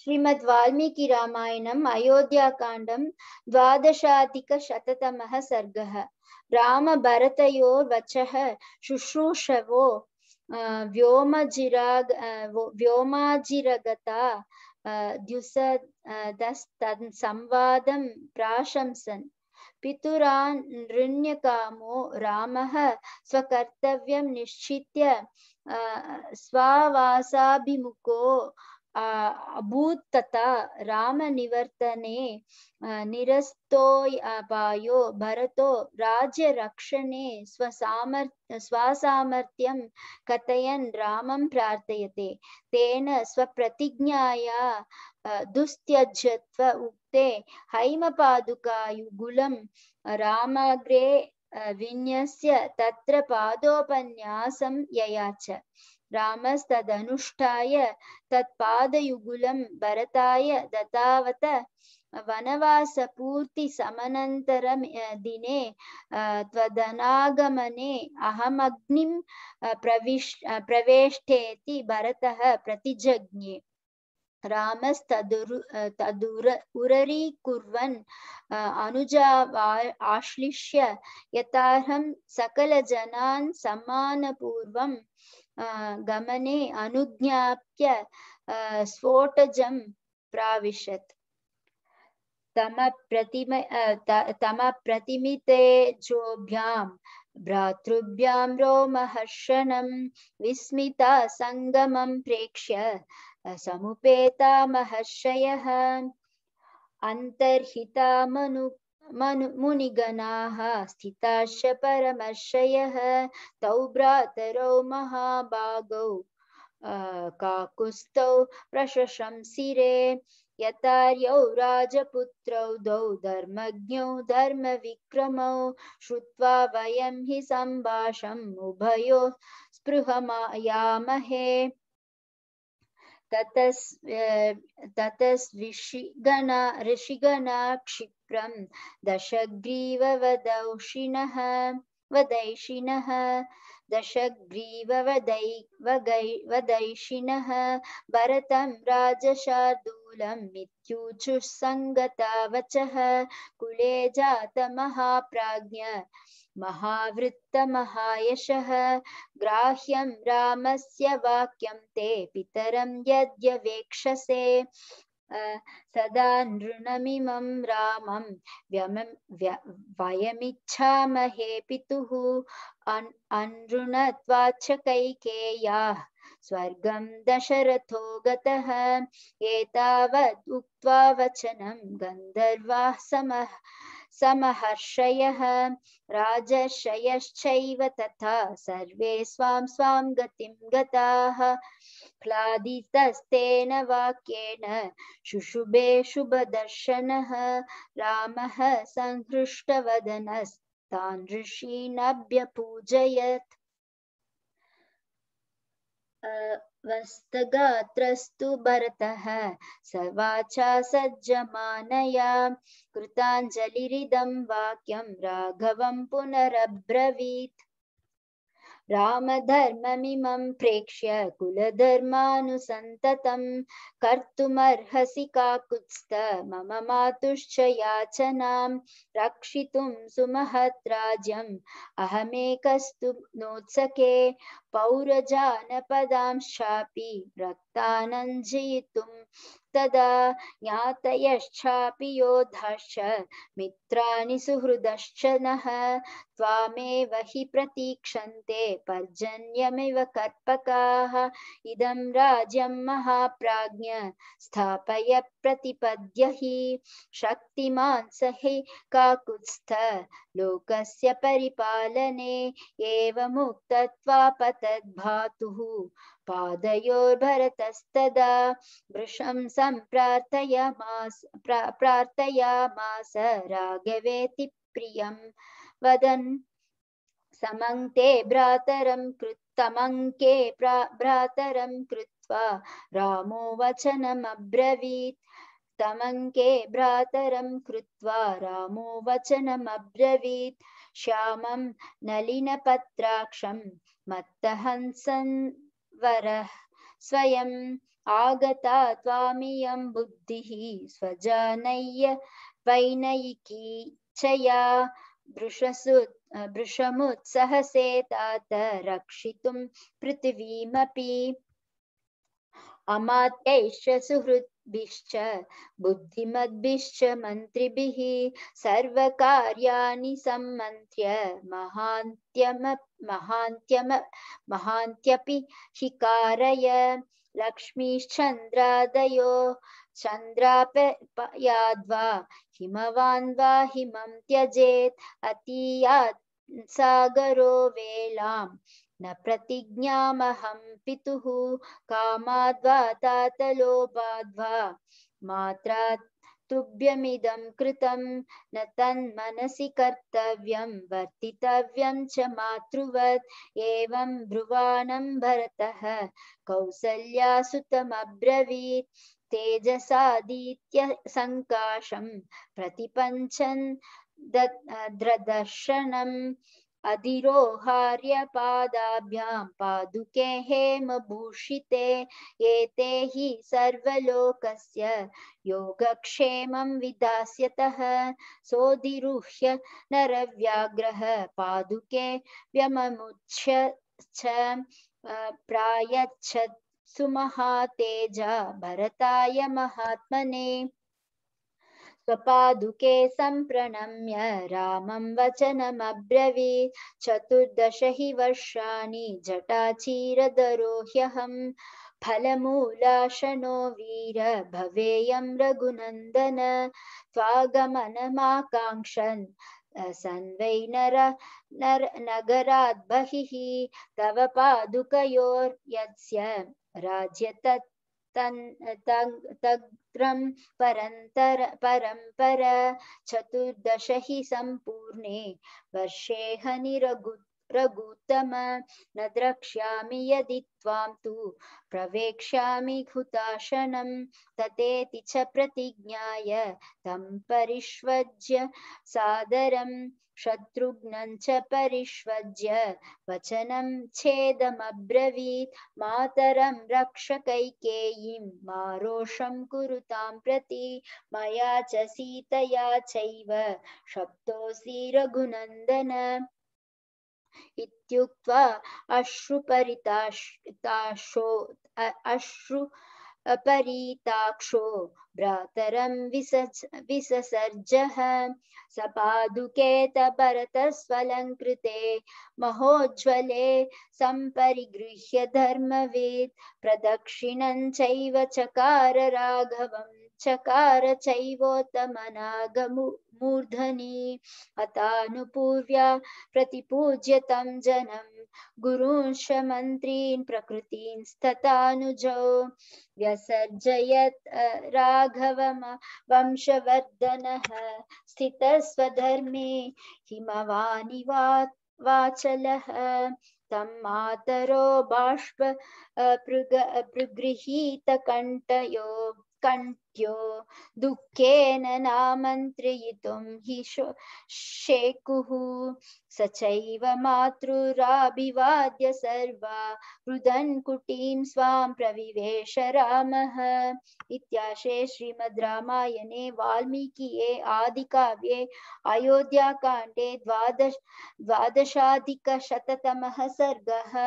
श्रीमद् वाल्मीकि रामायणम् अयोध्याकाण्डं द्वादशाधिकशततमः सर्गः रामभरतयोर्वचः शुश्रूषवो व्योमजिराग व्योमाजिरगता द्युसदस्तन् संवादं प्राशंसन् पितुरान् नृण्यकामो रामः स्वकर्तव्यं निश्चित्य स्वावासाभिमुखो अभूतत रामनिवर्तने निरस्तोऽपायो भरतो राज्यरक्षणे स्वसामर् स्वसामर्थ्यं कथयन् रामं प्रार्थयते तेन स्वप्रतिज्ञाया दुस्त्यजत्व उक्ते हैमपादुकायुगुलं रामाग्रे विन्यस्य तत्र पादोपन्यासं ययाच रामस्तदनुष्ठाय तत्पादयुगुलं भरताय दतावत वनवासपूर्तिसमनन्तरं दिने त्वदनागमने अहमग्निं प्रविश् प्रवेष्टेति भरतः प्रतिजज्ञे रामस्तदुरु तदुर उररीकुर्वन् अनुजा आश्लिष्य यथार्हं सकलजनान् सम्मानपूर्वं गमने अनुज्ञाप्य स्फोटजं प्राविशत् तमप्रतिम तमप्रतिमिते जोभ्यां भ्रातृभ्यां रोमहर्षणं विस्मिता सङ्गमं प्रेक्ष्य समुपेता महर्षयः अंतर्ता मनु मनु मुनिगणाः स्थिताश्च तौ भ्रातरौ महाभागौ काकुस्तौ प्रशंसिरे यतार्यौ राजपुत्रौ द्वौ धर्मज्ञौ धर्मविक्रमौ श्रुत्वा वयं हि सम्भाषम् उभयो स्पृहमायामहे ततस् ततस्विषिगणा ऋषिगणा दशग्रीव दशग्रीववदौषिणः वदैषिणः दशग्रीववदै भरत राजूल भरतं राजशार्दूलम् इत्यूचुः सङ्गता वचः कुले जातमहाप्राज्ञ महावृत्तमहायशः ग्राह्यं रामस्य वाक्यं ते पितरं यद्यवेक्षसे सदा नृणमिमं रामं वयमिच्छामहे पितुः अन् अनृणत्वाच्छ कैकेयाः स्वर्गं दशरथो गतः एतावद् उक्त्वा वचनं गन्धर्वाः समः समहर्षयः राजर्षयश्चैव तथा सर्वे स्वां स्वां गतिं गताः क्लादितस्तेन वाक्येन शुशुभे शुभदर्शनः रामः सङ्हृष्टवदनस्तान् ऋषीनभ्यपूजयत् वस्तगात्रस्तु भरतः स सज्जमानया कृताञ्जलिरिदं वाक्यं राघवं पुनरब्रवीत् राम रामधर्ममिमं प्रेक्ष्य कुलधर्मानुसन्ततं कर्तुमर्हसि काकुत्स्थ मम मातुश्च याचनां रक्षितुं सुमहत् राज्यम् अहमेकस्तु नोत्सके पौरजानपदांश्चापि रक्त तानञ्जयितुं तदा ज्ञातयश्चापि योधाश्च मित्राणि सुहृदश्च नः त्वामेव हि प्रतीक्षन्ते पर्जन्यमिव कर्पकाः इदं राज्यं महाप्राज्ञ स्थापय प्रतिपद्य हि शक्तिमान् स हि काकुत्स्थ लोकस्य परिपालने एवमुक्तत्वापतद्भातुः पादयोर्भरतस्तदा भृशं सम्प्रार्थयामास प्रा, प्रार्थयामास राघवेति प्रियं वदन् समङ्क्ते भ्रातरं कृत्तमङ्के प्रा भ्रातरं कृत्वा रामो वचनमब्रवीत् तमङ्के भ्रातरं कृत्वा रामो वचनमब्रवीत् श्यामं नलिनपत्राक्षं मत्तहंसन् वरः स्वयम् आगता त्वामियं बुद्धिः स्वजानय्य वैनयिकी चया भृशसु तात रक्षितुं पृथिवीमपि अमात्यैश्च सुहृत् भिश्च बुद्धिमद्भिश्च मन्त्रिभिः सर्वकार्याणि सम्मन्त्र्य महान्त्यम महान्त्यम महान्त्यपि हि कारय लक्ष्मीश्चन्द्रादयो चन्द्रापयाद्वा हिमवान् वा हिमं त्यजेत् अतीयात् सागरो वेलाम् न प्रतिज्ञामहं पितुः कामाद्वा तातलोपाद्वा मात्रा तुभ्यमिदं कृतं न तन्मनसि कर्तव्यं वर्तितव्यं च मातृवत् एवं ब्रुवाणं भरतः कौसल्यासुतमब्रवीत् तेजसादीत्य सङ्काशं प्रतिपञ्चन् अधिरोहार्यपादाभ्यां पादुके हेमभूषिते एते हि सर्वलोकस्य योगक्षेमं विदास्यतः सोऽधिरुह्य नरव्याग्रह पादुके व्यममुच्छ प्रायच्छत् सुमहातेजा भरताय महात्मने स्वपादुके संप्रणम्य रामं वचनमब्रवीत् चतुर्दश हि वर्षाणि जटाचीरदरो ह्यहं फलमूलाशनो वीर भवेयं रघुनन्दन त्वागमनमाकाङ्क्षन् सन्वै नर नर नगराद् बहिः तव पादुकयोर्यस्य राज्य तत् तग्रम परंतर परम्पर चतुर्दश ही संपूर्णे वर्षे हनिरगुत् रघुतम न द्रक्ष्यामि यदि त्वां तु प्रवेक्ष्यामि हुताशनं ततेति च प्रतिज्ञाय तं परिष्वज्य सादरं शत्रुघ्नं च परिष्वज्य वचनं छेदमब्रवीत् मातरं रक्ष मारोषं कुरु तां प्रति मया च सीतया चैव शब्दोऽसि रघुनन्दन इत्युक्त्वा अश्रुपरिताशो अश्रु अपरीताक्षो भ्रातरं विसज विससर्जः सपादुकेतभरतस्वलङ्कृते महोज्ज्वले सम्परिगृह्य धर्मवेत् प्रदक्षिणं चैव चकार राघवम् चकार चैवोत्तमनागमूर्धनि अतानुपूर्व्या प्रतिपूज्य जनम जनम् गुरूंश्च मन्त्रीन् प्रकृतींस्ततानुजौ व्यसर्जयत् राघवम वंशवर्धनः स्थितस्वधर्मे हिमवानिवा वाचलः तं मातरो बाष्प पृग प्रगृहीतकण्ठयो उत्कण्ठ्यो दुःखेन नामन्त्रयितुं हि शेकुः स चैव मातृराभिवाद्य सर्वा रुदन्कुटीं स्वां प्रविवेश रामः इत्याशे श्रीमद् रामायणे वाल्मीकिये आदिकाव्ये अयोध्याकाण्डे द्वादश द्वादशाधिकशततमः सर्गः